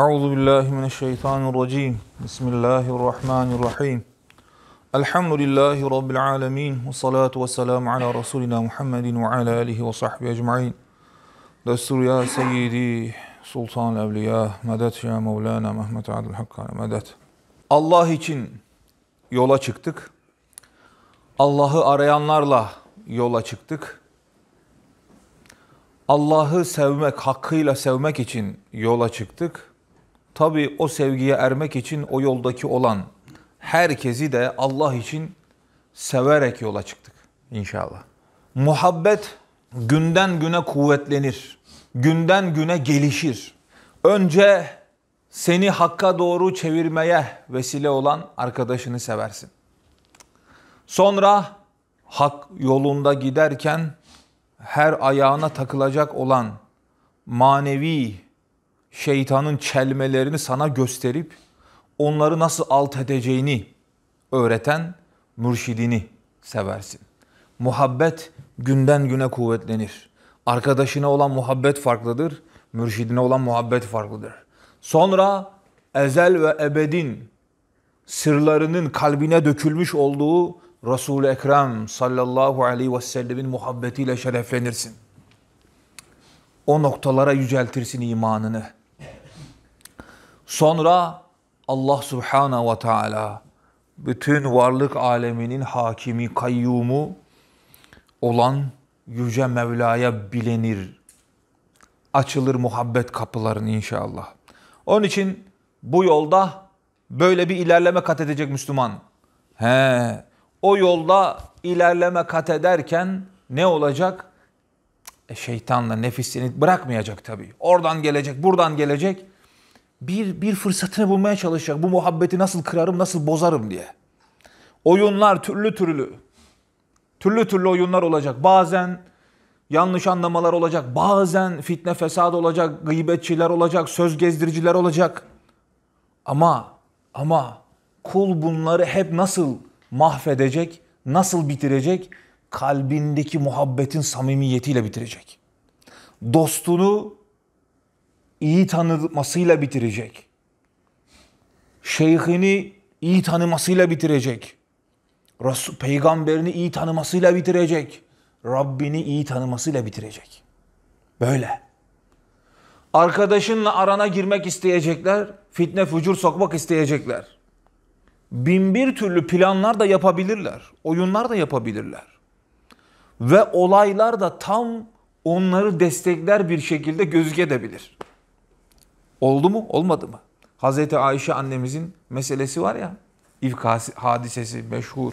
Euzu billahi mineşşeytanirracim. Bismillahirrahmanirrahim. Elhamdülillahi rabbil alamin. Ve salatu vesselam ala resulina Muhammedin ve ala alihi ve sahbihi ecmaîn. Destur ya seyyidi Sultan Evliya, medet ya Mevlana Mehmet Adil Hakkari, medet. Allah için yola çıktık. Allah'ı arayanlarla yola çıktık. Allah'ı sevmek, hakkıyla sevmek için yola çıktık Tabi o sevgiye ermek için o yoldaki olan herkesi de Allah için severek yola çıktık inşallah. Muhabbet günden güne kuvvetlenir. Günden güne gelişir. Önce seni hakka doğru çevirmeye vesile olan arkadaşını seversin. Sonra hak yolunda giderken her ayağına takılacak olan manevi şeytanın çelmelerini sana gösterip onları nasıl alt edeceğini öğreten mürşidini seversin. Muhabbet günden güne kuvvetlenir. Arkadaşına olan muhabbet farklıdır, mürşidine olan muhabbet farklıdır. Sonra ezel ve ebedin sırlarının kalbine dökülmüş olduğu Resul-i Ekrem sallallahu aleyhi ve sellemin muhabbetiyle şereflenirsin. O noktalara yüceltirsin imanını. Sonra Allah Subhanahu ve Teala bütün varlık aleminin hakimi, kayyumu olan Yüce Mevla'ya bilenir. Açılır muhabbet kapıların inşallah. Onun için bu yolda böyle bir ilerleme kat edecek Müslüman. He, o yolda ilerleme kat ederken ne olacak? E şeytanla nefisini bırakmayacak tabii. Oradan gelecek, buradan gelecek bir, bir fırsatını bulmaya çalışacak. Bu muhabbeti nasıl kırarım, nasıl bozarım diye. Oyunlar türlü türlü. Türlü türlü oyunlar olacak. Bazen yanlış anlamalar olacak. Bazen fitne fesad olacak, gıybetçiler olacak, söz gezdiriciler olacak. Ama ama kul bunları hep nasıl mahvedecek, nasıl bitirecek? Kalbindeki muhabbetin samimiyetiyle bitirecek. Dostunu iyi tanımasıyla bitirecek. Şeyhini iyi tanımasıyla bitirecek. Resul, peygamberini iyi tanımasıyla bitirecek. Rabbini iyi tanımasıyla bitirecek. Böyle. Arkadaşınla arana girmek isteyecekler, fitne fucur sokmak isteyecekler. Bin bir türlü planlar da yapabilirler, oyunlar da yapabilirler. Ve olaylar da tam onları destekler bir şekilde gözükebilir. Oldu mu? Olmadı mı? Hazreti Ayşe annemizin meselesi var ya. İfk hadisesi meşhur.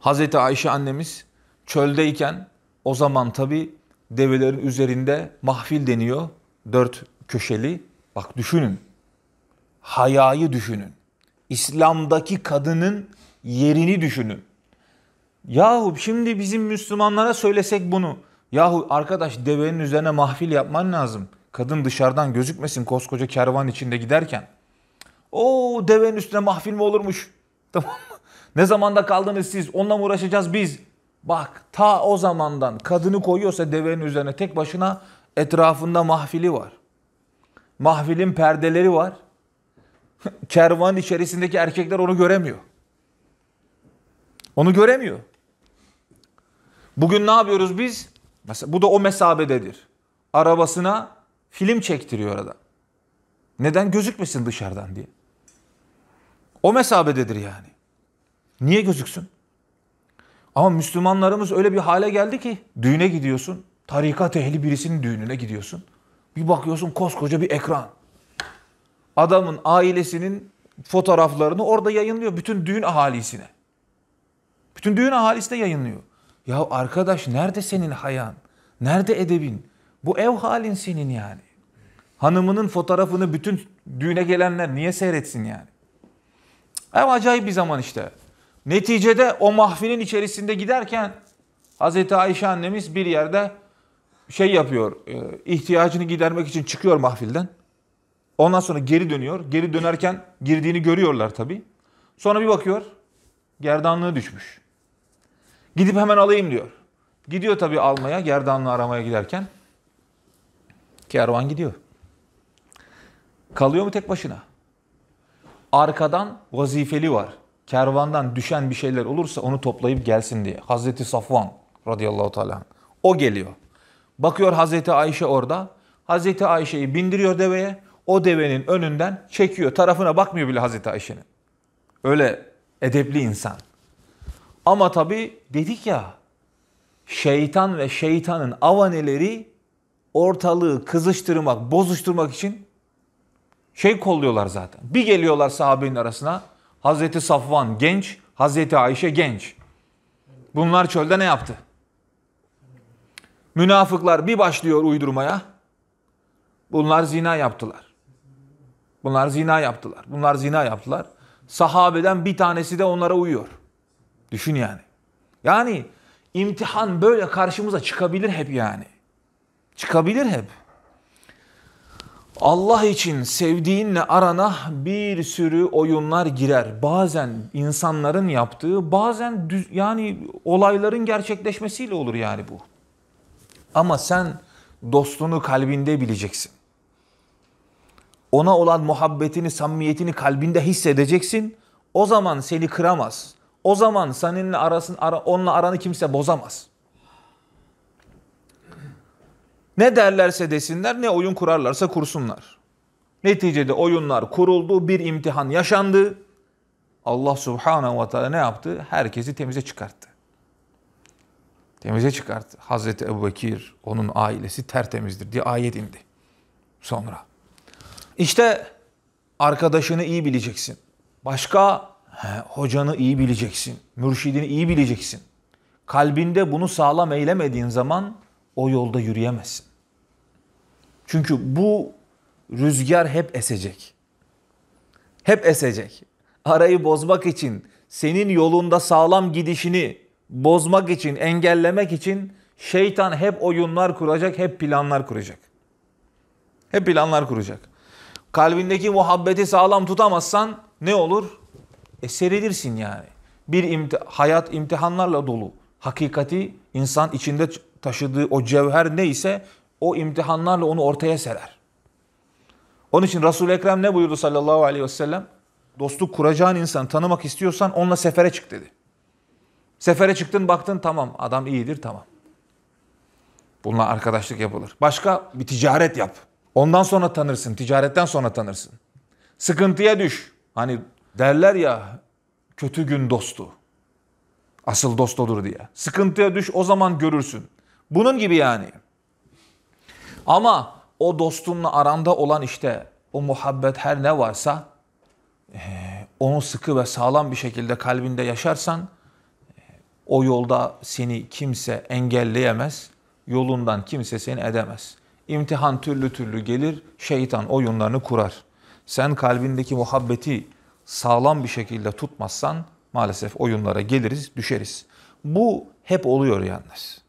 Hazreti Ayşe annemiz çöldeyken o zaman tabi develerin üzerinde mahfil deniyor. Dört köşeli. Bak düşünün. Hayayı düşünün. İslam'daki kadının yerini düşünün. Yahu şimdi bizim Müslümanlara söylesek bunu. Yahu arkadaş devenin üzerine mahfil yapman lazım. Kadın dışarıdan gözükmesin koskoca kervan içinde giderken. O devenin üstüne mahfil mi olurmuş? Tamam mı? Ne zamanda kaldınız siz? Onunla mı uğraşacağız biz? Bak ta o zamandan kadını koyuyorsa devenin üzerine tek başına etrafında mahfili var. Mahfilin perdeleri var. Kervan içerisindeki erkekler onu göremiyor. Onu göremiyor. Bugün ne yapıyoruz biz? Mesela bu da o mesabededir. Arabasına film çektiriyor adam. Neden gözükmesin dışarıdan diye. O mesafededir yani. Niye gözüksün? Ama Müslümanlarımız öyle bir hale geldi ki düğüne gidiyorsun, tarikat ehli birisinin düğününe gidiyorsun. Bir bakıyorsun koskoca bir ekran. Adamın ailesinin fotoğraflarını orada yayınlıyor bütün düğün ahalisine. Bütün düğün ahalisine yayınlıyor. Ya arkadaş nerede senin hayan? Nerede edebin? Bu ev halin senin yani. Hanımının fotoğrafını bütün düğüne gelenler niye seyretsin yani? Ev acayip bir zaman işte. Neticede o mahfilin içerisinde giderken Hazreti Ayşe annemiz bir yerde şey yapıyor, e, ihtiyacını gidermek için çıkıyor mahfilden. Ondan sonra geri dönüyor. Geri dönerken girdiğini görüyorlar tabii. Sonra bir bakıyor, gerdanlığı düşmüş. Gidip hemen alayım diyor. Gidiyor tabii almaya, gerdanlığı aramaya giderken. Kervan gidiyor. Kalıyor mu tek başına? Arkadan vazifeli var. Kervandan düşen bir şeyler olursa onu toplayıp gelsin diye. Hazreti Safvan radıyallahu teala. O geliyor. Bakıyor Hazreti Ayşe orada. Hazreti Ayşe'yi bindiriyor deveye. O devenin önünden çekiyor. Tarafına bakmıyor bile Hazreti Ayşe'nin. Öyle edepli insan. Ama tabii dedik ya şeytan ve şeytanın avaneleri ortalığı kızıştırmak, bozuşturmak için şey kolluyorlar zaten. Bir geliyorlar sahabenin arasına. Hazreti Safvan genç, Hazreti Ayşe genç. Bunlar çölde ne yaptı? Münafıklar bir başlıyor uydurmaya. Bunlar zina yaptılar. Bunlar zina yaptılar. Bunlar zina yaptılar. Sahabeden bir tanesi de onlara uyuyor. Düşün yani. Yani imtihan böyle karşımıza çıkabilir hep yani. Çıkabilir hep. Allah için sevdiğinle arana bir sürü oyunlar girer. Bazen insanların yaptığı, bazen düz, yani olayların gerçekleşmesiyle olur yani bu. Ama sen dostunu kalbinde bileceksin. Ona olan muhabbetini, samimiyetini kalbinde hissedeceksin. O zaman seni kıramaz. O zaman seninle arasın, ara, onunla aranı kimse bozamaz.'' Ne derlerse desinler, ne oyun kurarlarsa kursunlar. Neticede oyunlar kuruldu, bir imtihan yaşandı. Allah subhanahu ve teala ne yaptı? Herkesi temize çıkarttı. Temize çıkarttı. Hazreti Ebu Bekir, onun ailesi tertemizdir diye ayet indi. Sonra. İşte arkadaşını iyi bileceksin. Başka he, hocanı iyi bileceksin. Mürşidini iyi bileceksin. Kalbinde bunu sağlam eylemediğin zaman o yolda yürüyemezsin. Çünkü bu rüzgar hep esecek. Hep esecek. Arayı bozmak için, senin yolunda sağlam gidişini bozmak için, engellemek için şeytan hep oyunlar kuracak, hep planlar kuracak. Hep planlar kuracak. Kalbindeki muhabbeti sağlam tutamazsan ne olur? E yani. Bir imti hayat imtihanlarla dolu. Hakikati insan içinde taşıdığı o cevher neyse o imtihanlarla onu ortaya serer. Onun için Resul-i Ekrem ne buyurdu sallallahu aleyhi ve sellem? Dostluk kuracağın insanı tanımak istiyorsan onunla sefere çık dedi. Sefere çıktın baktın tamam adam iyidir tamam. Bununla arkadaşlık yapılır. Başka bir ticaret yap. Ondan sonra tanırsın. Ticaretten sonra tanırsın. Sıkıntıya düş. Hani derler ya kötü gün dostu. Asıl dost odur diye. Sıkıntıya düş o zaman görürsün. Bunun gibi yani. Ama o dostunla aranda olan işte o muhabbet her ne varsa e, onu sıkı ve sağlam bir şekilde kalbinde yaşarsan e, o yolda seni kimse engelleyemez. Yolundan kimse seni edemez. İmtihan türlü türlü gelir, şeytan oyunlarını kurar. Sen kalbindeki muhabbeti sağlam bir şekilde tutmazsan maalesef oyunlara geliriz, düşeriz. Bu hep oluyor yalnız.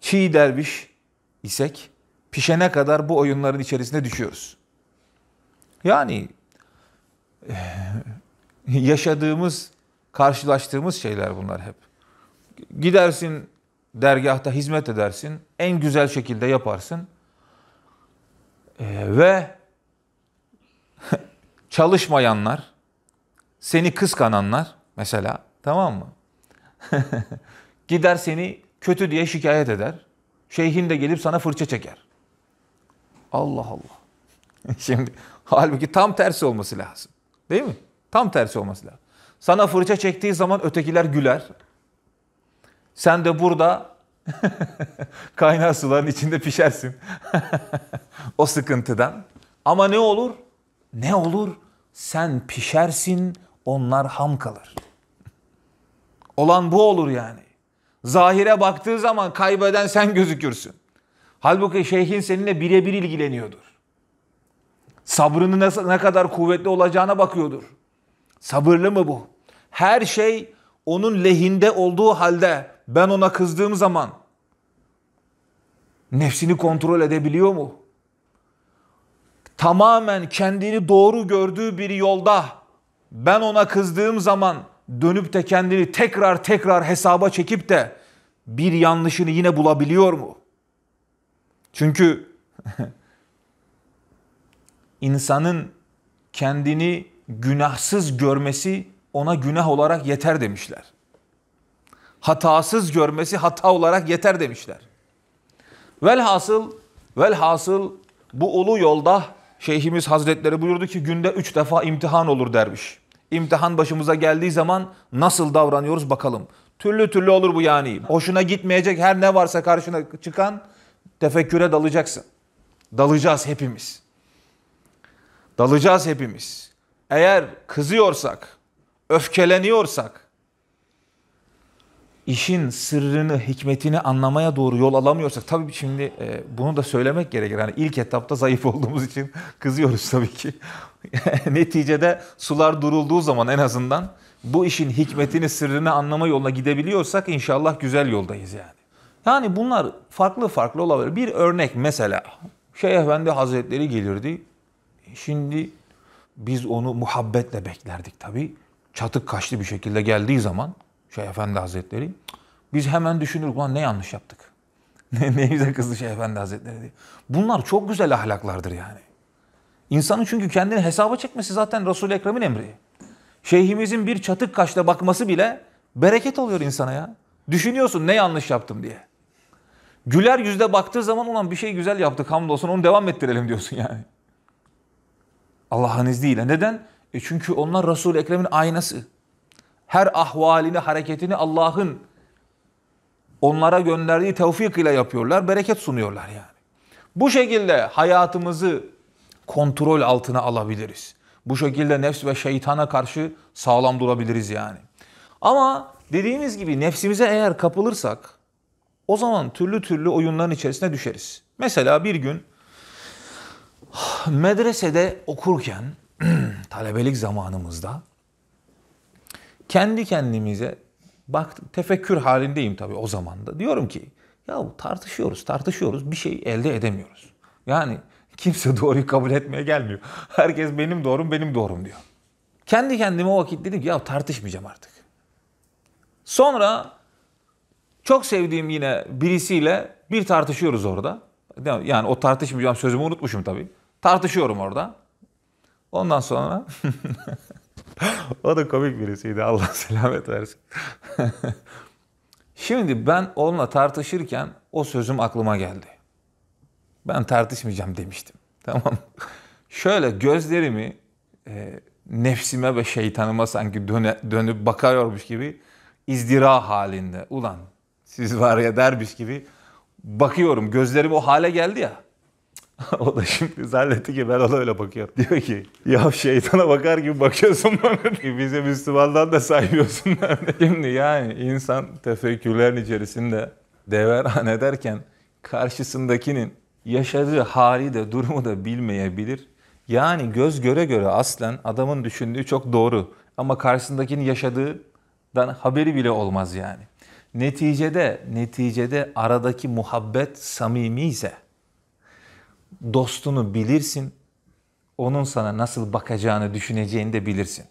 Çiğ derviş isek pişene kadar bu oyunların içerisine düşüyoruz. Yani eh, yaşadığımız, karşılaştığımız şeyler bunlar hep. Gidersin dergahta hizmet edersin, en güzel şekilde yaparsın eh, ve çalışmayanlar, seni kıskananlar mesela tamam mı? Gider seni kötü diye şikayet eder. Şeyhin de gelip sana fırça çeker. Allah Allah. Şimdi halbuki tam tersi olması lazım. Değil mi? Tam tersi olması lazım. Sana fırça çektiği zaman ötekiler güler. Sen de burada kaynar suların içinde pişersin. o sıkıntıdan. Ama ne olur? Ne olur? Sen pişersin, onlar ham kalır. Olan bu olur yani. Zahire baktığı zaman kaybeden sen gözükürsün. Halbuki şeyhin seninle birebir ilgileniyordur. Sabrını nasıl, ne kadar kuvvetli olacağına bakıyordur. Sabırlı mı bu? Her şey onun lehinde olduğu halde ben ona kızdığım zaman nefsini kontrol edebiliyor mu? Tamamen kendini doğru gördüğü bir yolda ben ona kızdığım zaman dönüp de kendini tekrar tekrar hesaba çekip de bir yanlışını yine bulabiliyor mu? Çünkü insanın kendini günahsız görmesi ona günah olarak yeter demişler. Hatasız görmesi hata olarak yeter demişler. Velhasıl, velhasıl bu ulu yolda Şeyhimiz Hazretleri buyurdu ki günde üç defa imtihan olur dermiş. İmtihan başımıza geldiği zaman nasıl davranıyoruz bakalım. Türlü türlü olur bu yani. Hoşuna gitmeyecek her ne varsa karşına çıkan tefekküre dalacaksın. Dalacağız hepimiz. Dalacağız hepimiz. Eğer kızıyorsak, öfkeleniyorsak, işin sırrını, hikmetini anlamaya doğru yol alamıyorsak, tabii şimdi e, bunu da söylemek gerekir. Yani ilk etapta zayıf olduğumuz için kızıyoruz tabii ki. Neticede sular durulduğu zaman en azından bu işin hikmetini, sırrını anlama yoluna gidebiliyorsak inşallah güzel yoldayız yani. Yani bunlar farklı farklı olabilir. Bir örnek mesela Şeyh Efendi Hazretleri gelirdi. Şimdi biz onu muhabbetle beklerdik tabii. Çatık kaşlı bir şekilde geldiği zaman Şeyh Efendi Hazretleri biz hemen düşünürük ulan ne yanlış yaptık. ne, ne güzel kızdı Şeyh Efendi Hazretleri diye. Bunlar çok güzel ahlaklardır yani. İnsanın çünkü kendini hesaba çekmesi zaten Resul-i Ekrem'in emri. Şeyhimizin bir çatık kaşla bakması bile bereket oluyor insana ya. Düşünüyorsun ne yanlış yaptım diye. Güler yüzde baktığı zaman olan bir şey güzel yaptık hamdolsun onu devam ettirelim diyorsun yani. Allah'ın izniyle. Neden? E çünkü onlar Resul-i Ekrem'in aynası. Her ahvalini, hareketini Allah'ın onlara gönderdiği tevfik ile yapıyorlar, bereket sunuyorlar yani. Bu şekilde hayatımızı kontrol altına alabiliriz. Bu şekilde nefs ve şeytana karşı sağlam durabiliriz yani. Ama dediğimiz gibi nefsimize eğer kapılırsak, o zaman türlü türlü oyunların içerisine düşeriz. Mesela bir gün medresede okurken talebelik zamanımızda kendi kendimize bak tefekkür halindeyim tabii o zaman da. Diyorum ki ya tartışıyoruz, tartışıyoruz, bir şey elde edemiyoruz. Yani kimse doğruyu kabul etmeye gelmiyor. Herkes benim doğrum, benim doğrum diyor. Kendi kendime o vakit dedim ki ya tartışmayacağım artık. Sonra çok sevdiğim yine birisiyle bir tartışıyoruz orada. Yani o tartışmayacağım sözümü unutmuşum tabii. Tartışıyorum orada. Ondan sonra o da komik birisiydi Allah selamet versin. Şimdi ben onunla tartışırken o sözüm aklıma geldi. Ben tartışmayacağım demiştim. Tamam. Şöyle gözlerimi e, nefsime ve şeytanıma sanki döne, dönüp bakıyormuş gibi izdira halinde. Ulan siz var ya dermiş gibi bakıyorum. Gözlerim o hale geldi ya. o da şimdi zannetti ki ben ona öyle bakıyorum. Diyor ki ya şeytana bakar gibi bakıyorsun bana. Bize Müslümandan da saymıyorsun. şimdi yani insan tefekkürlerin içerisinde deveran ederken karşısındakinin yaşadığı hali de durumu da bilmeyebilir. Yani göz göre göre aslen adamın düşündüğü çok doğru ama karşısındakinin yaşadığından haberi bile olmaz yani. Neticede neticede aradaki muhabbet samimi ise dostunu bilirsin. Onun sana nasıl bakacağını düşüneceğini de bilirsin.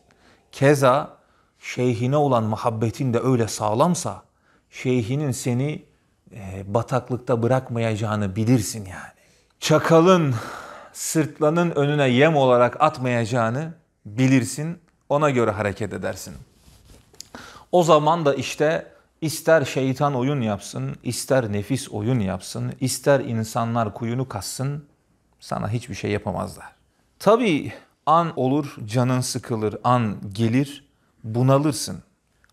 Keza şeyhine olan muhabbetin de öyle sağlamsa şeyhinin seni e, bataklıkta bırakmayacağını bilirsin yani. Çakalın sırtlanın önüne yem olarak atmayacağını bilirsin. Ona göre hareket edersin. O zaman da işte İster şeytan oyun yapsın, ister nefis oyun yapsın, ister insanlar kuyunu kassın, sana hiçbir şey yapamazlar. Tabii an olur, canın sıkılır, an gelir, bunalırsın.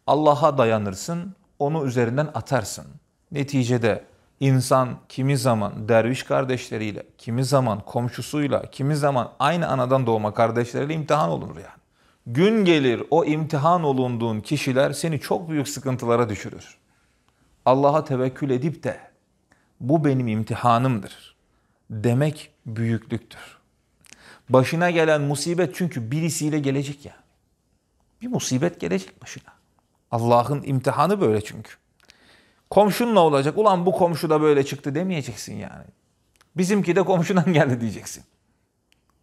Allah'a dayanırsın, onu üzerinden atarsın. Neticede insan kimi zaman derviş kardeşleriyle, kimi zaman komşusuyla, kimi zaman aynı anadan doğma kardeşleriyle imtihan olunur ya. Gün gelir o imtihan olunduğun kişiler seni çok büyük sıkıntılara düşürür. Allah'a tevekkül edip de bu benim imtihanımdır demek büyüklüktür. Başına gelen musibet çünkü birisiyle gelecek ya. Yani. Bir musibet gelecek başına. Allah'ın imtihanı böyle çünkü. Komşunla olacak. Ulan bu komşu da böyle çıktı demeyeceksin yani. Bizimki de komşudan geldi diyeceksin.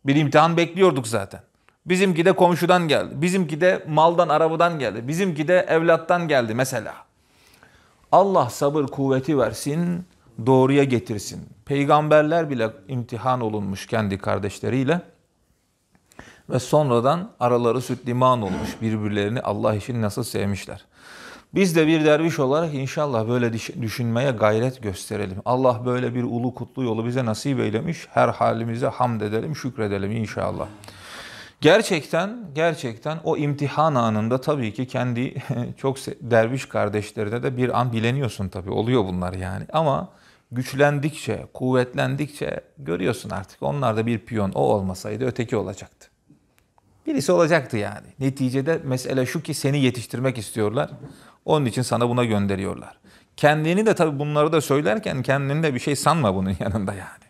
Bir imtihan bekliyorduk zaten. Bizimki de komşudan geldi. Bizimki de maldan, arabadan geldi. Bizimki de evlattan geldi mesela. Allah sabır kuvveti versin, doğruya getirsin. Peygamberler bile imtihan olunmuş kendi kardeşleriyle. Ve sonradan araları süt liman olmuş. Birbirlerini Allah için nasıl sevmişler. Biz de bir derviş olarak inşallah böyle düşünmeye gayret gösterelim. Allah böyle bir ulu kutlu yolu bize nasip eylemiş. Her halimize hamd edelim, şükredelim inşallah. Gerçekten, gerçekten o imtihan anında tabii ki kendi çok derviş kardeşlerine de bir an bileniyorsun tabii. Oluyor bunlar yani. Ama güçlendikçe, kuvvetlendikçe görüyorsun artık. Onlar da bir piyon. O olmasaydı öteki olacaktı. Birisi olacaktı yani. Neticede mesele şu ki seni yetiştirmek istiyorlar. Onun için sana buna gönderiyorlar. Kendini de tabii bunları da söylerken kendini de bir şey sanma bunun yanında yani.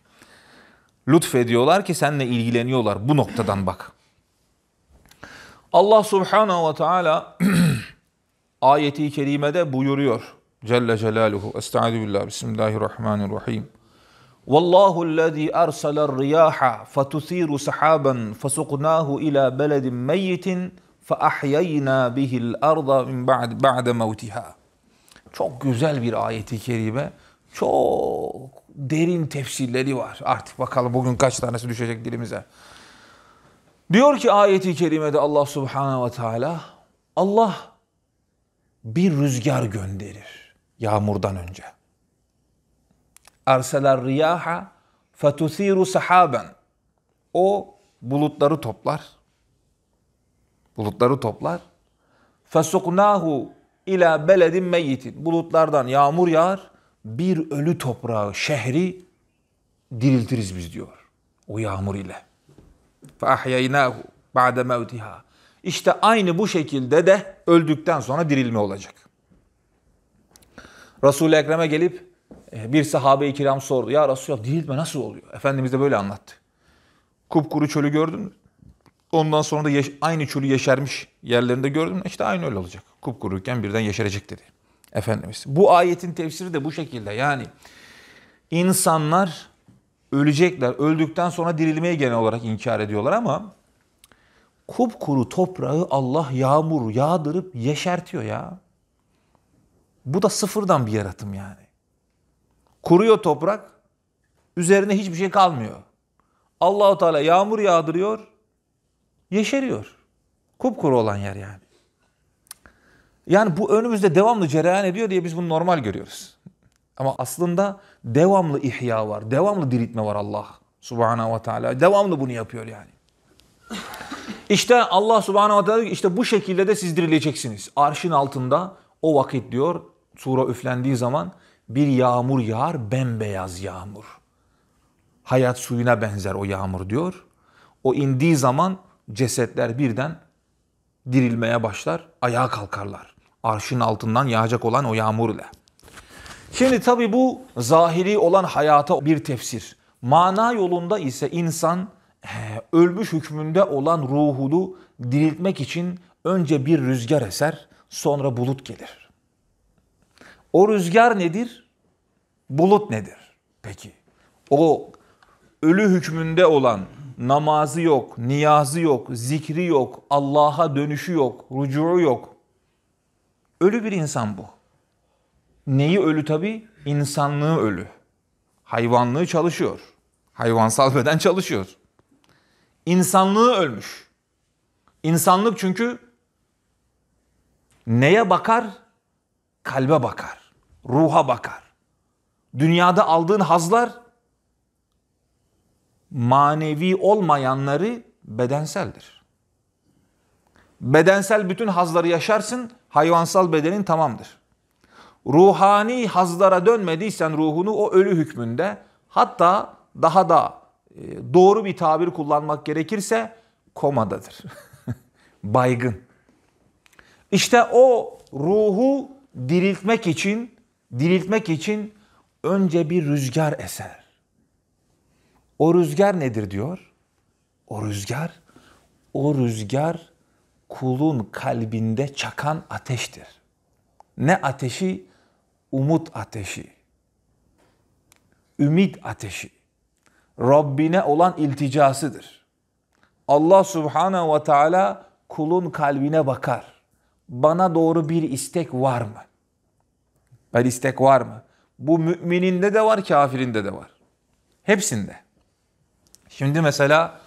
Lütfediyorlar ki seninle ilgileniyorlar bu noktadan bak. Allah Subhanahu ve Teala ayeti kerimede buyuruyor. Celle Celaluhu. Estaizu billah. Bismillahirrahmanirrahim. Vallahu allazi ersala riyaha fetusiru sahaban fesuknahu ila beledin meyyitin fe ahyayna bihil arda min ba'd ba'de mevtiha. Çok güzel bir ayeti kerime. Çok derin tefsirleri var. Artık bakalım bugün kaç tanesi düşecek dilimize. Diyor ki ayeti kerimede Allah subhanahu ve teala Allah bir rüzgar gönderir yağmurdan önce. Erseler riyaha fetusiru sahaben. O bulutları toplar. Bulutları toplar. Fesuknahu ila beledin meyyitin. Bulutlardan yağmur yağar. Bir ölü toprağı, şehri diriltiriz biz diyor. O yağmur ile. فَاَحْيَيْنَاهُ بَعْدَ مَوْتِهَا İşte aynı bu şekilde de öldükten sonra dirilme olacak. Resul-i Ekrem'e gelip e, bir sahabe-i kiram sordu. Ya Resulallah dirilme nasıl oluyor? Efendimiz de böyle anlattı. Kupkuru çölü gördün mü? Ondan sonra da yeş- aynı çölü yeşermiş yerlerinde gördün mü? İşte aynı öyle olacak. Kupkuruyken birden yeşerecek dedi Efendimiz. Bu ayetin tefsiri de bu şekilde. Yani insanlar ölecekler. Öldükten sonra dirilmeye genel olarak inkar ediyorlar ama kupkuru toprağı Allah yağmuru yağdırıp yeşertiyor ya. Bu da sıfırdan bir yaratım yani. Kuruyor toprak, üzerine hiçbir şey kalmıyor. Allahu Teala yağmur yağdırıyor, yeşeriyor. Kupkuru olan yer yani. Yani bu önümüzde devamlı cereyan ediyor diye biz bunu normal görüyoruz. Ama aslında devamlı ihya var, devamlı diriltme var Allah subhanahu ve teala. Devamlı bunu yapıyor yani. İşte Allah subhanahu ve teala işte bu şekilde de siz dirileceksiniz. Arşın altında o vakit diyor sura üflendiği zaman bir yağmur yağar bembeyaz yağmur. Hayat suyuna benzer o yağmur diyor. O indiği zaman cesetler birden dirilmeye başlar, ayağa kalkarlar. Arşın altından yağacak olan o yağmur ile. Şimdi tabi bu zahiri olan hayata bir tefsir. Mana yolunda ise insan ölmüş hükmünde olan ruhunu diriltmek için önce bir rüzgar eser, sonra bulut gelir. O rüzgar nedir? Bulut nedir? Peki o ölü hükmünde olan namazı yok, niyazı yok, zikri yok, Allah'a dönüşü yok, rücuu yok. Ölü bir insan bu. Neyi ölü tabi İnsanlığı ölü. Hayvanlığı çalışıyor. Hayvansal beden çalışıyor. İnsanlığı ölmüş. İnsanlık çünkü neye bakar? Kalbe bakar. Ruha bakar. Dünyada aldığın hazlar manevi olmayanları bedenseldir. Bedensel bütün hazları yaşarsın, hayvansal bedenin tamamdır ruhani hazlara dönmediysen ruhunu o ölü hükmünde hatta daha da e, doğru bir tabir kullanmak gerekirse komadadır. Baygın. İşte o ruhu diriltmek için diriltmek için önce bir rüzgar eser. O rüzgar nedir diyor? O rüzgar o rüzgar kulun kalbinde çakan ateştir. Ne ateşi umut ateşi, ümit ateşi, Rabbine olan ilticasıdır. Allah subhanahu ve teala kulun kalbine bakar. Bana doğru bir istek var mı? Bir istek var mı? Bu mümininde de var, kafirinde de var. Hepsinde. Şimdi mesela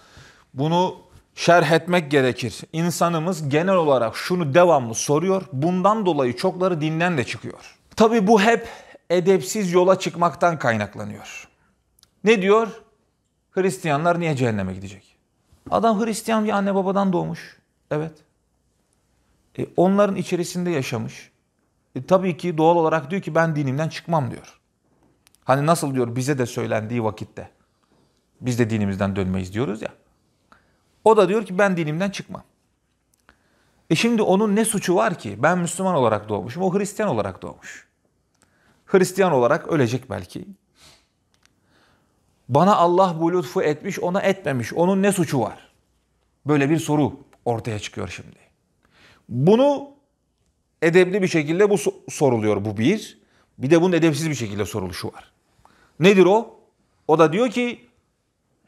bunu şerh etmek gerekir. İnsanımız genel olarak şunu devamlı soruyor. Bundan dolayı çokları dinden de çıkıyor. Tabi bu hep edepsiz yola çıkmaktan kaynaklanıyor. Ne diyor? Hristiyanlar niye cehenneme gidecek? Adam Hristiyan bir anne babadan doğmuş. Evet. E, onların içerisinde yaşamış. E, tabii ki doğal olarak diyor ki ben dinimden çıkmam diyor. Hani nasıl diyor bize de söylendiği vakitte. Biz de dinimizden dönmeyiz diyoruz ya. O da diyor ki ben dinimden çıkmam. E şimdi onun ne suçu var ki? Ben Müslüman olarak doğmuşum, o Hristiyan olarak doğmuş. Hristiyan olarak ölecek belki. Bana Allah bu lütfu etmiş, ona etmemiş. Onun ne suçu var? Böyle bir soru ortaya çıkıyor şimdi. Bunu edebli bir şekilde bu soruluyor bu bir. Bir de bunun edepsiz bir şekilde soruluşu var. Nedir o? O da diyor ki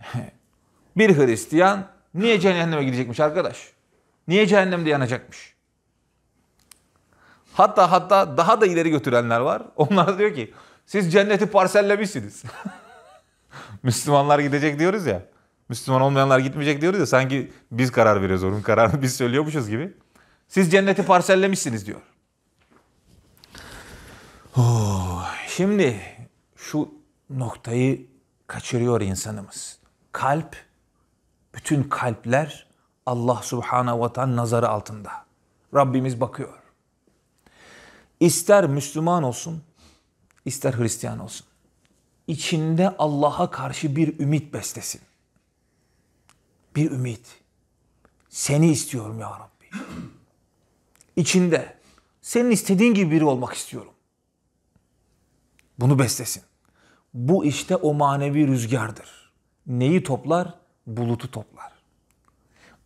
bir Hristiyan niye cehenneme gidecekmiş arkadaş? Niye cehennemde yanacakmış? Hatta hatta daha da ileri götürenler var. Onlar diyor ki siz cenneti parsellemişsiniz. Müslümanlar gidecek diyoruz ya. Müslüman olmayanlar gitmeyecek diyoruz ya. Sanki biz karar veriyoruz onun kararını biz söylüyormuşuz gibi. Siz cenneti parsellemişsiniz diyor. şimdi şu noktayı kaçırıyor insanımız. Kalp, bütün kalpler Allah Subhanahu ve Teala nazarı altında. Rabbimiz bakıyor ister Müslüman olsun, ister Hristiyan olsun. İçinde Allah'a karşı bir ümit beslesin. Bir ümit. Seni istiyorum ya Rabbi. İçinde senin istediğin gibi biri olmak istiyorum. Bunu beslesin. Bu işte o manevi rüzgardır. Neyi toplar? Bulutu toplar.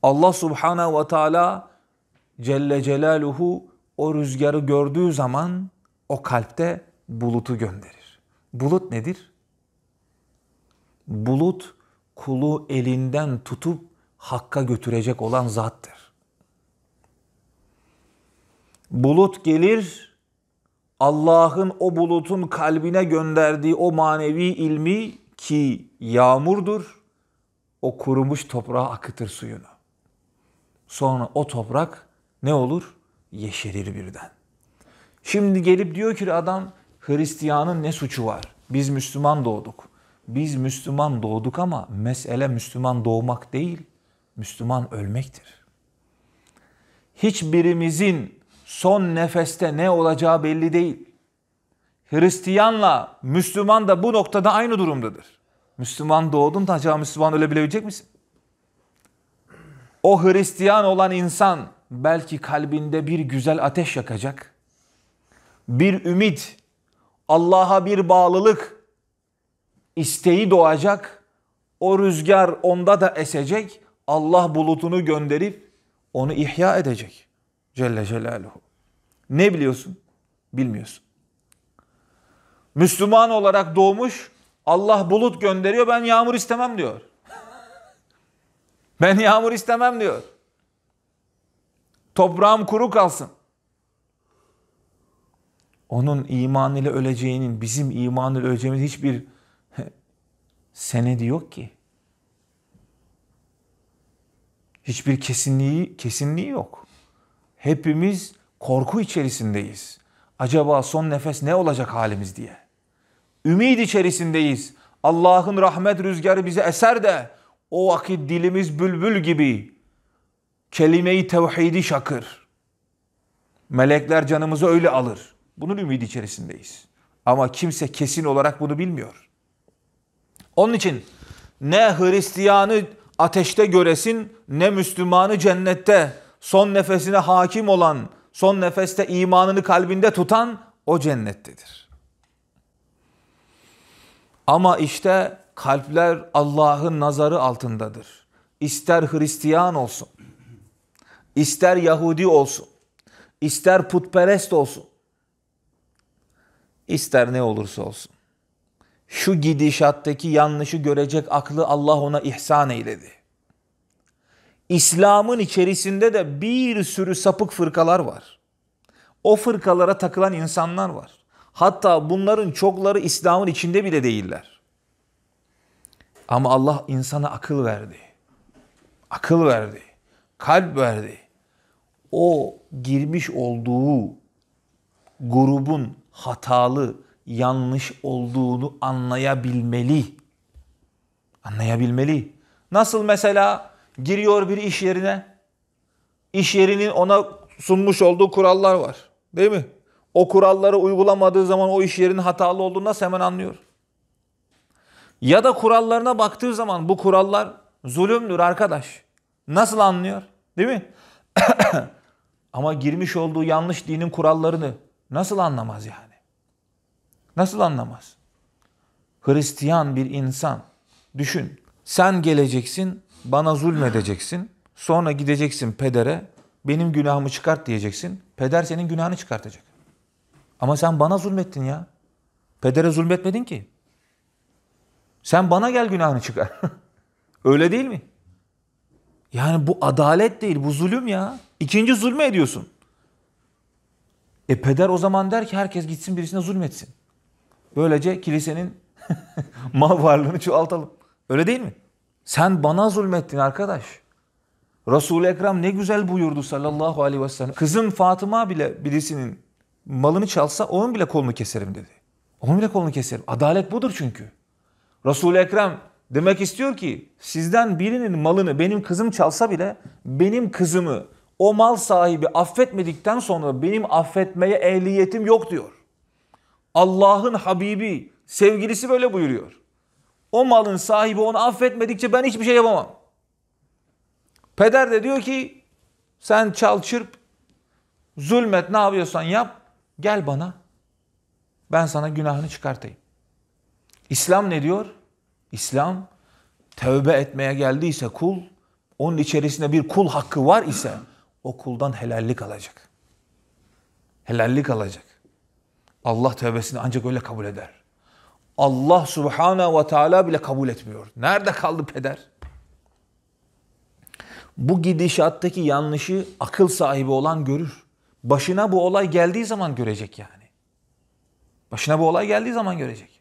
Allah Subhanahu ve Teala Celle Celaluhu o rüzgarı gördüğü zaman o kalpte bulutu gönderir. Bulut nedir? Bulut kulu elinden tutup hakka götürecek olan zattır. Bulut gelir Allah'ın o bulutun kalbine gönderdiği o manevi ilmi ki yağmurdur. O kurumuş toprağa akıtır suyunu. Sonra o toprak ne olur? yeşerir birden. Şimdi gelip diyor ki adam Hristiyan'ın ne suçu var? Biz Müslüman doğduk. Biz Müslüman doğduk ama mesele Müslüman doğmak değil, Müslüman ölmektir. Hiçbirimizin son nefeste ne olacağı belli değil. Hristiyanla Müslüman da bu noktada aynı durumdadır. Müslüman doğdun da acaba Müslüman ölebilecek misin? O Hristiyan olan insan belki kalbinde bir güzel ateş yakacak. Bir ümit, Allah'a bir bağlılık isteği doğacak. O rüzgar onda da esecek. Allah bulutunu gönderip onu ihya edecek. Celle Celaluhu. Ne biliyorsun? Bilmiyorsun. Müslüman olarak doğmuş, Allah bulut gönderiyor, ben yağmur istemem diyor. ben yağmur istemem diyor. Toprağım kuru kalsın. Onun iman ile öleceğinin, bizim iman ile öleceğimiz hiçbir senedi yok ki. Hiçbir kesinliği, kesinliği yok. Hepimiz korku içerisindeyiz. Acaba son nefes ne olacak halimiz diye. Ümid içerisindeyiz. Allah'ın rahmet rüzgarı bize eser de o vakit dilimiz bülbül gibi, Kelime-i tevhidi şakır. Melekler canımızı öyle alır. Bunun ümidi içerisindeyiz. Ama kimse kesin olarak bunu bilmiyor. Onun için ne Hristiyanı ateşte göresin ne Müslümanı cennette son nefesine hakim olan, son nefeste imanını kalbinde tutan o cennettedir. Ama işte kalpler Allah'ın nazarı altındadır. İster Hristiyan olsun, ister Yahudi olsun, ister putperest olsun, ister ne olursa olsun. Şu gidişattaki yanlışı görecek aklı Allah ona ihsan eyledi. İslam'ın içerisinde de bir sürü sapık fırkalar var. O fırkalara takılan insanlar var. Hatta bunların çokları İslam'ın içinde bile değiller. Ama Allah insana akıl verdi. Akıl verdi. Kalp verdi o girmiş olduğu grubun hatalı, yanlış olduğunu anlayabilmeli. Anlayabilmeli. Nasıl mesela giriyor bir iş yerine, iş yerinin ona sunmuş olduğu kurallar var. Değil mi? O kuralları uygulamadığı zaman o iş yerinin hatalı olduğunu nasıl hemen anlıyor? Ya da kurallarına baktığı zaman bu kurallar zulümdür arkadaş. Nasıl anlıyor? Değil mi? Ama girmiş olduğu yanlış dinin kurallarını nasıl anlamaz yani? Nasıl anlamaz? Hristiyan bir insan. Düşün. Sen geleceksin, bana zulmedeceksin. Sonra gideceksin pedere, benim günahımı çıkart diyeceksin. Peder senin günahını çıkartacak. Ama sen bana zulmettin ya. Pedere zulmetmedin ki. Sen bana gel günahını çıkar. Öyle değil mi? Yani bu adalet değil, bu zulüm ya. İkinci zulme ediyorsun. E peder o zaman der ki herkes gitsin birisine zulmetsin. Böylece kilisenin mal varlığını çoğaltalım. Öyle değil mi? Sen bana zulmettin arkadaş. Resul-i Ekrem ne güzel buyurdu sallallahu aleyhi ve sellem. Kızım Fatıma bile birisinin malını çalsa onun bile kolunu keserim dedi. Onun bile kolunu keserim. Adalet budur çünkü. Resul-i Ekrem demek istiyor ki sizden birinin malını benim kızım çalsa bile benim kızımı o mal sahibi affetmedikten sonra benim affetmeye ehliyetim yok diyor. Allah'ın Habibi, sevgilisi böyle buyuruyor. O malın sahibi onu affetmedikçe ben hiçbir şey yapamam. Peder de diyor ki sen çal çırp, zulmet ne yapıyorsan yap, gel bana. Ben sana günahını çıkartayım. İslam ne diyor? İslam tövbe etmeye geldiyse kul, onun içerisinde bir kul hakkı var ise okuldan helallik alacak. Helallik alacak. Allah tövbesini ancak öyle kabul eder. Allah subhanahu ve teala bile kabul etmiyor. Nerede kaldı peder? Bu gidişattaki yanlışı akıl sahibi olan görür. Başına bu olay geldiği zaman görecek yani. Başına bu olay geldiği zaman görecek.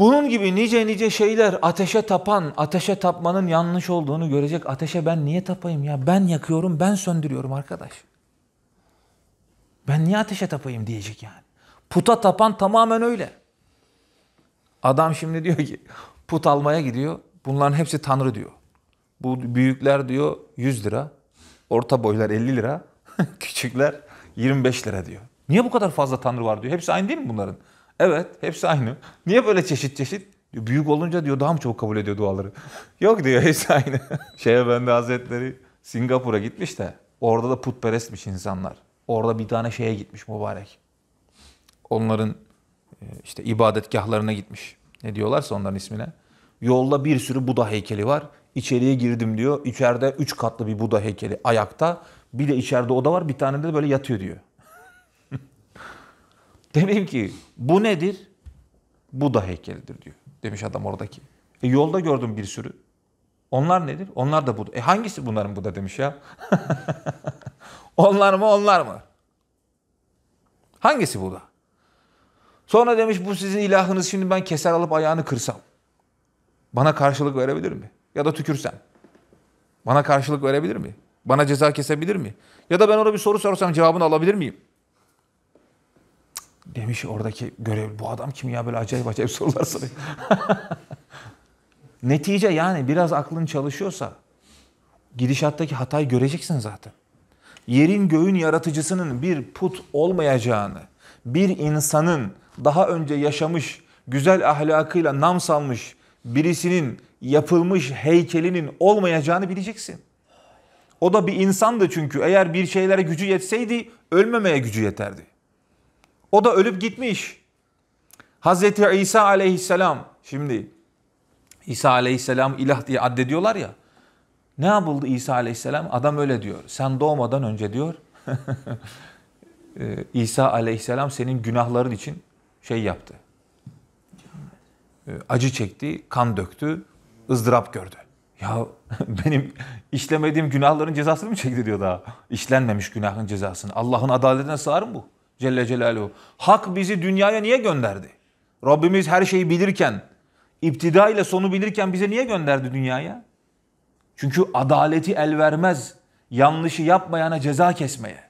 Bunun gibi nice nice şeyler ateşe tapan, ateşe tapmanın yanlış olduğunu görecek. Ateşe ben niye tapayım ya? Ben yakıyorum, ben söndürüyorum arkadaş. Ben niye ateşe tapayım diyecek yani. Puta tapan tamamen öyle. Adam şimdi diyor ki put almaya gidiyor. Bunların hepsi tanrı diyor. Bu büyükler diyor 100 lira. Orta boylar 50 lira. küçükler 25 lira diyor. Niye bu kadar fazla tanrı var diyor. Hepsi aynı değil mi bunların? Evet hepsi aynı. Niye böyle çeşit çeşit? büyük olunca diyor daha mı çabuk kabul ediyor duaları? Yok diyor hepsi aynı. Şeye Bende Hazretleri Singapur'a gitmiş de orada da putperestmiş insanlar. Orada bir tane şeye gitmiş mübarek. Onların e, işte ibadetgahlarına gitmiş. Ne diyorlarsa onların ismine. Yolda bir sürü Buda heykeli var. İçeriye girdim diyor. İçeride üç katlı bir Buda heykeli ayakta. Bir de içeride oda var. Bir tane de böyle yatıyor diyor. Dedim ki bu nedir? Bu da heykelidir diyor. Demiş adam oradaki. E yolda gördüm bir sürü. Onlar nedir? Onlar da Buda. E hangisi bunların Buda demiş ya? onlar mı onlar mı? Hangisi Buda? Sonra demiş bu sizin ilahınız şimdi ben keser alıp ayağını kırsam. Bana karşılık verebilir mi? Ya da tükürsem. Bana karşılık verebilir mi? Bana ceza kesebilir mi? Ya da ben ona bir soru sorsam cevabını alabilir miyim? demiş oradaki görevli bu adam kim ya böyle acayip acayip sorular soruyor. Netice yani biraz aklın çalışıyorsa gidişattaki hatayı göreceksin zaten. Yerin göğün yaratıcısının bir put olmayacağını, bir insanın daha önce yaşamış, güzel ahlakıyla nam salmış birisinin yapılmış heykelinin olmayacağını bileceksin. O da bir insandı çünkü eğer bir şeylere gücü yetseydi ölmemeye gücü yeterdi. O da ölüp gitmiş. Hazreti İsa aleyhisselam şimdi İsa aleyhisselam ilah diye addediyorlar ya. Ne yapıldı İsa aleyhisselam? Adam öyle diyor. Sen doğmadan önce diyor. E, İsa aleyhisselam senin günahların için şey yaptı. E, acı çekti, kan döktü, ızdırap gördü. Ya benim işlemediğim günahların cezasını mı çekti diyor daha. İşlenmemiş günahın cezasını. Allah'ın adaletine sığar mı bu? Celle Celaluhu. Hak bizi dünyaya niye gönderdi? Rabbimiz her şeyi bilirken, İptida ile sonu bilirken bize niye gönderdi dünyaya? Çünkü adaleti el vermez yanlışı yapmayana ceza kesmeye.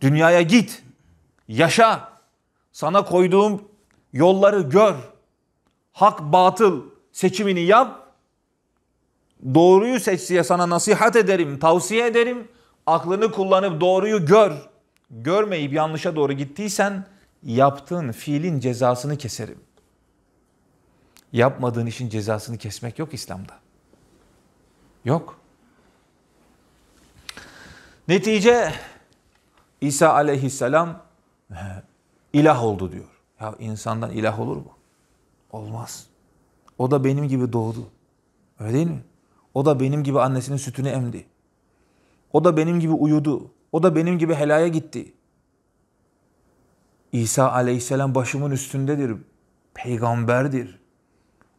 Dünyaya git, yaşa, sana koyduğum yolları gör, hak batıl seçimini yap, doğruyu seçsiye sana nasihat ederim, tavsiye ederim, aklını kullanıp doğruyu gör. Görmeyip yanlışa doğru gittiysen yaptığın fiilin cezasını keserim. Yapmadığın işin cezasını kesmek yok İslam'da. Yok. Netice İsa aleyhisselam ilah oldu diyor. Ya insandan ilah olur mu? Olmaz. O da benim gibi doğdu. Öyle değil mi? O da benim gibi annesinin sütünü emdi. O da benim gibi uyudu. O da benim gibi helaya gitti. İsa aleyhisselam başımın üstündedir. Peygamberdir.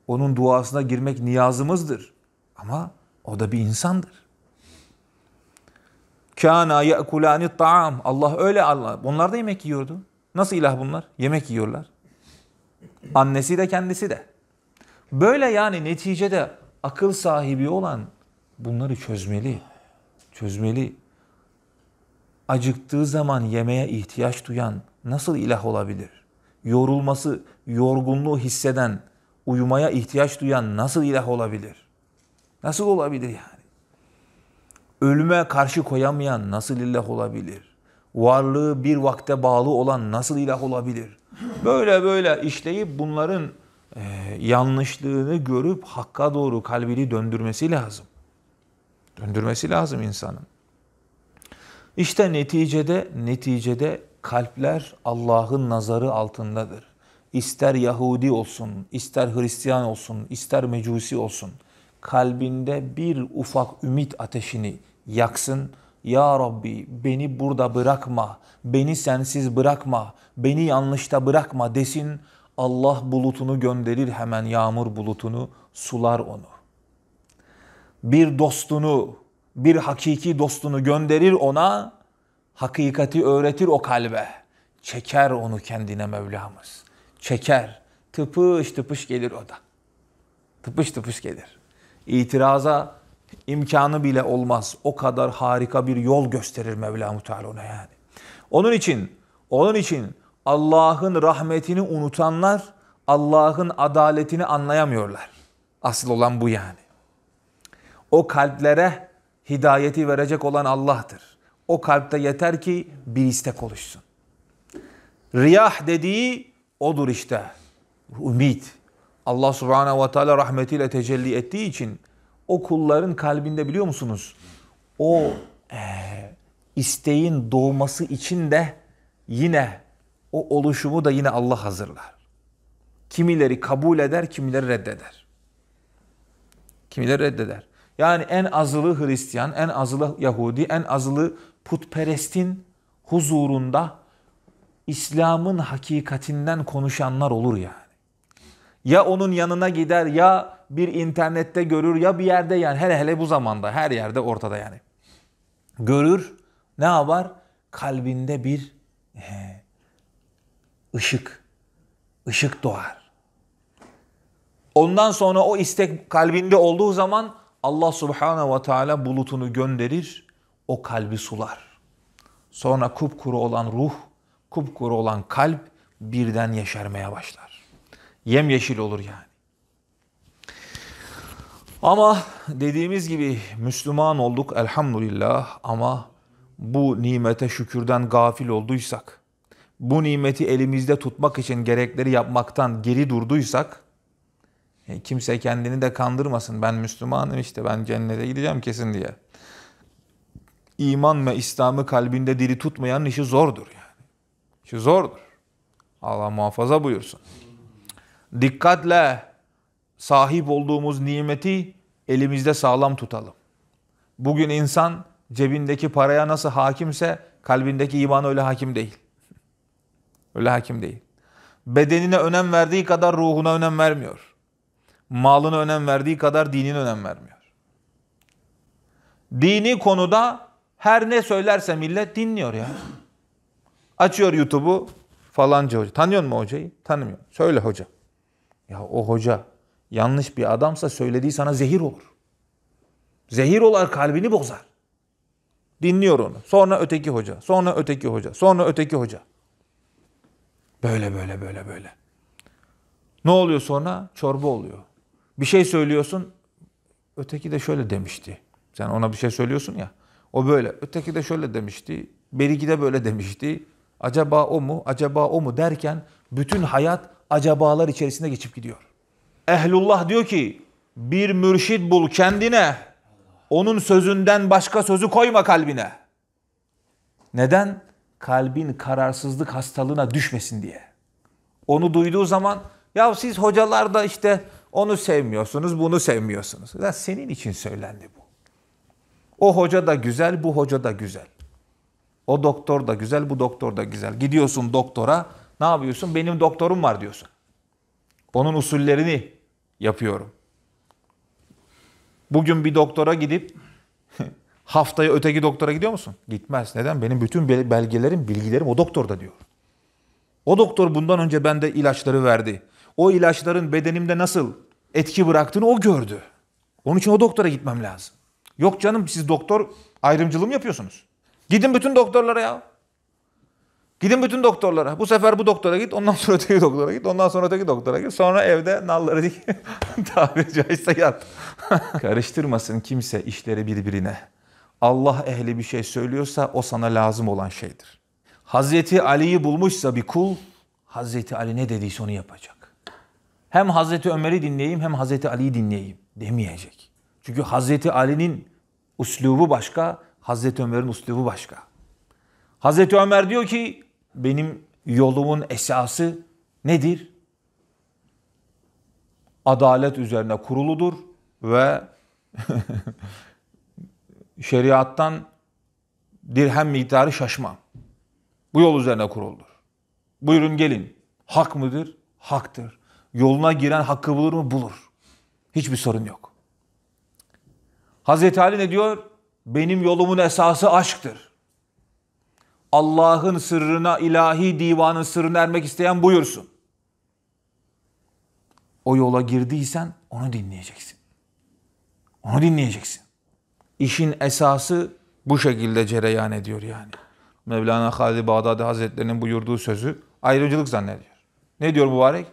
Onun duasına girmek niyazımızdır. Ama o da bir insandır. Kana yakulani taam. Allah öyle Allah. Onlar da yemek yiyordu. Nasıl ilah bunlar? Yemek yiyorlar. Annesi de kendisi de. Böyle yani neticede akıl sahibi olan bunları çözmeli çözmeli. Acıktığı zaman yemeğe ihtiyaç duyan nasıl ilah olabilir? Yorulması, yorgunluğu hisseden, uyumaya ihtiyaç duyan nasıl ilah olabilir? Nasıl olabilir yani? Ölüme karşı koyamayan nasıl ilah olabilir? Varlığı bir vakte bağlı olan nasıl ilah olabilir? Böyle böyle işleyip bunların yanlışlığını görüp hakka doğru kalbini döndürmesi lazım. Döndürmesi lazım insanın. İşte neticede neticede kalpler Allah'ın nazarı altındadır. İster Yahudi olsun, ister Hristiyan olsun, ister Mecusi olsun kalbinde bir ufak ümit ateşini yaksın. Ya Rabbi beni burada bırakma, beni sensiz bırakma, beni yanlışta bırakma desin. Allah bulutunu gönderir hemen yağmur bulutunu, sular onu bir dostunu, bir hakiki dostunu gönderir ona, hakikati öğretir o kalbe. Çeker onu kendine Mevlamız. Çeker. Tıpış tıpış gelir o da. Tıpış tıpış gelir. İtiraza imkanı bile olmaz. O kadar harika bir yol gösterir Mevlamu Teala ona yani. Onun için, onun için Allah'ın rahmetini unutanlar Allah'ın adaletini anlayamıyorlar. Asıl olan bu yani. O kalplere hidayeti verecek olan Allah'tır. O kalpte yeter ki bir istek oluşsun. Riyah dediği odur işte. Ümit. Allah subhanehu ve teala rahmetiyle tecelli ettiği için o kulların kalbinde biliyor musunuz? O e, isteğin doğması için de yine o oluşumu da yine Allah hazırlar. Kimileri kabul eder, kimileri reddeder. Kimileri reddeder. Yani en azılı Hristiyan, en azılı Yahudi, en azılı putperestin huzurunda İslam'ın hakikatinden konuşanlar olur yani. Ya onun yanına gider ya bir internette görür ya bir yerde yani hele hele bu zamanda her yerde ortada yani. Görür ne yapar? Kalbinde bir he, ışık, ışık doğar. Ondan sonra o istek kalbinde olduğu zaman Allah subhanahu ve teala bulutunu gönderir, o kalbi sular. Sonra kupkuru olan ruh, kupkuru olan kalp birden yeşermeye başlar. Yemyeşil olur yani. Ama dediğimiz gibi Müslüman olduk elhamdülillah ama bu nimete şükürden gafil olduysak, bu nimeti elimizde tutmak için gerekleri yapmaktan geri durduysak, e, kimse kendini de kandırmasın. Ben Müslümanım işte ben cennete gideceğim kesin diye. İman ve İslam'ı kalbinde diri tutmayan işi zordur yani. İşi zordur. Allah muhafaza buyursun. Dikkatle sahip olduğumuz nimeti elimizde sağlam tutalım. Bugün insan cebindeki paraya nasıl hakimse kalbindeki iman öyle hakim değil. Öyle hakim değil. Bedenine önem verdiği kadar ruhuna önem vermiyor malına önem verdiği kadar dinine önem vermiyor. Dini konuda her ne söylerse millet dinliyor ya. Açıyor YouTube'u falanca hoca. Tanıyor mu hocayı? Tanımıyor. Söyle hoca. Ya o hoca yanlış bir adamsa söylediği sana zehir olur. Zehir olar kalbini bozar. Dinliyor onu. Sonra öteki hoca, sonra öteki hoca, sonra öteki hoca. Böyle böyle böyle böyle. Ne oluyor sonra? Çorba oluyor bir şey söylüyorsun. Öteki de şöyle demişti. Sen ona bir şey söylüyorsun ya. O böyle. Öteki de şöyle demişti. Beriki de böyle demişti. Acaba o mu? Acaba o mu? Derken bütün hayat acabalar içerisinde geçip gidiyor. Ehlullah diyor ki bir mürşit bul kendine. Onun sözünden başka sözü koyma kalbine. Neden? Kalbin kararsızlık hastalığına düşmesin diye. Onu duyduğu zaman ya siz hocalar da işte onu sevmiyorsunuz, bunu sevmiyorsunuz. Ya senin için söylendi bu. O hoca da güzel, bu hoca da güzel. O doktor da güzel, bu doktor da güzel. Gidiyorsun doktora, ne yapıyorsun? Benim doktorum var diyorsun. Onun usullerini yapıyorum. Bugün bir doktora gidip haftaya öteki doktora gidiyor musun? Gitmez. Neden? Benim bütün belgelerim, bilgilerim o doktorda diyor. O doktor bundan önce bende ilaçları verdi. O ilaçların bedenimde nasıl etki bıraktığını o gördü. Onun için o doktora gitmem lazım. Yok canım siz doktor ayrımcılığı mı yapıyorsunuz? Gidin bütün doktorlara ya. Gidin bütün doktorlara. Bu sefer bu doktora git, ondan sonra öteki doktora git, ondan sonra öteki doktora git. Sonra evde nalları dik, tabiri caizse yat. Karıştırmasın kimse işleri birbirine. Allah ehli bir şey söylüyorsa o sana lazım olan şeydir. Hazreti Ali'yi bulmuşsa bir kul, Hazreti Ali ne dediyse onu yapacak hem Hazreti Ömer'i dinleyeyim hem Hazreti Ali'yi dinleyeyim demeyecek. Çünkü Hazreti Ali'nin uslubu başka, Hazreti Ömer'in uslubu başka. Hazreti Ömer diyor ki benim yolumun esası nedir? Adalet üzerine kuruludur ve şeriattan dirhem miktarı şaşmam. Bu yol üzerine kuruldur. Buyurun gelin. Hak mıdır? Haktır. Yoluna giren hakkı bulur mu? Bulur. Hiçbir sorun yok. Hazreti Ali ne diyor? Benim yolumun esası aşktır. Allah'ın sırrına, ilahi divanın sırrına ermek isteyen buyursun. O yola girdiysen onu dinleyeceksin. Onu dinleyeceksin. İşin esası bu şekilde cereyan ediyor yani. Mevlana Halid Bağdadi Hazretleri'nin buyurduğu sözü ayrıcılık zannediyor. Ne diyor mübarek?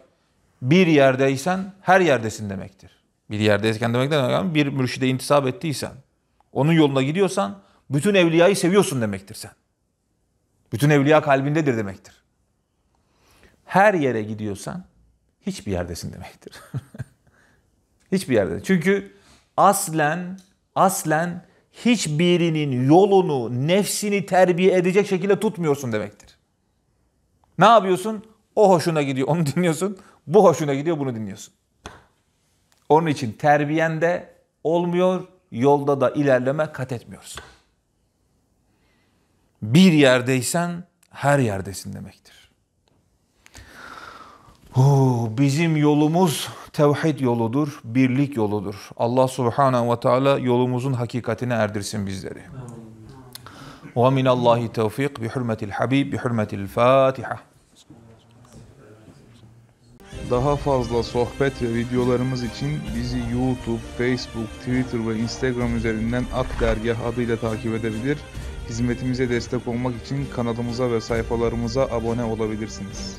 bir yerdeysen her yerdesin demektir. Bir yerdeyken demek ne Bir mürşide intisap ettiysen, onun yoluna gidiyorsan bütün evliyayı seviyorsun demektir sen. Bütün evliya kalbindedir demektir. Her yere gidiyorsan hiçbir yerdesin demektir. hiçbir yerde. Çünkü aslen aslen hiçbirinin yolunu, nefsini terbiye edecek şekilde tutmuyorsun demektir. Ne yapıyorsun? O hoşuna gidiyor onu dinliyorsun. Bu hoşuna gidiyor bunu dinliyorsun. Onun için terbiyende olmuyor. Yolda da ilerleme kat etmiyorsun. Bir yerdeysen her yerdesin demektir. Huu, bizim yolumuz tevhid yoludur, birlik yoludur. Allah subhanahu ve teala yolumuzun hakikatine erdirsin bizleri. Amin. ومن bi توفيق بحرمة bi بحرمة الفاتحة daha fazla sohbet ve videolarımız için bizi YouTube, Facebook, Twitter ve Instagram üzerinden Ak Dergah adıyla takip edebilir. Hizmetimize destek olmak için kanalımıza ve sayfalarımıza abone olabilirsiniz.